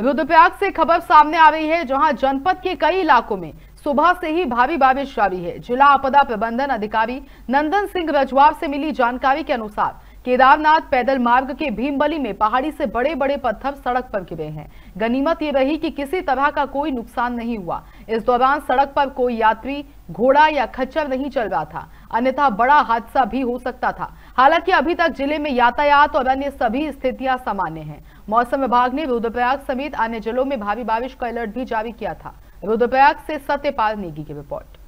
रुद्रप्रयाग से खबर सामने आ रही है जहां जनपद के कई इलाकों में सुबह से ही भारी बारिश जारी है जिला आपदा प्रबंधन अधिकारी नंदन सिंह रजवार से मिली जानकारी के अनुसार केदारनाथ पैदल मार्ग के भीमबली में पहाड़ी से बड़े बड़े पत्थर सड़क पर गिरे हैं गनीमत ये रही कि किसी तरह का कोई नुकसान नहीं हुआ इस दौरान सड़क पर कोई यात्री घोड़ा या खच्चर नहीं चल रहा था अन्यथा बड़ा हादसा भी हो सकता था हालांकि अभी तक जिले में यातायात और अन्य सभी स्थितियां सामान्य हैं मौसम विभाग ने रुद्रप्रयाग समेत अन्य जिलों में भारी बारिश का अलर्ट भी जारी किया था रुद्रप्रयाग से सत्यपाल नेगी की रिपोर्ट